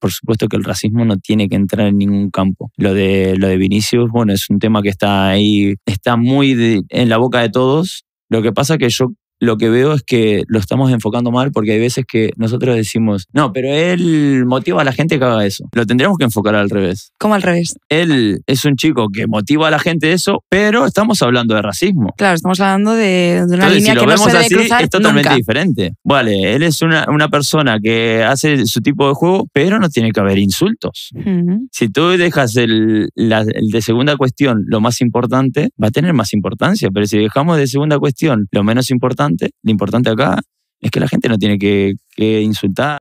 por supuesto que el racismo no tiene que entrar en ningún campo. Lo de, lo de Vinicius, bueno, es un tema que está ahí, está muy en la boca de todos. Lo que pasa que yo lo que veo es que lo estamos enfocando mal porque hay veces que nosotros decimos, no, pero él motiva a la gente que haga eso. Lo tendríamos que enfocar al revés. ¿Cómo al revés? Él es un chico que motiva a la gente eso, pero estamos hablando de racismo. Claro, estamos hablando de, una línea que no se Es totalmente diferente. Vale, él es una, una, persona que hace su tipo de juego, pero no tiene que haber insultos. Si tú dejas el de segunda cuestión lo más importante, va a tener más importancia, pero si dejamos de segunda cuestión lo menos importante, lo importante acá es que la gente no tiene que insultar.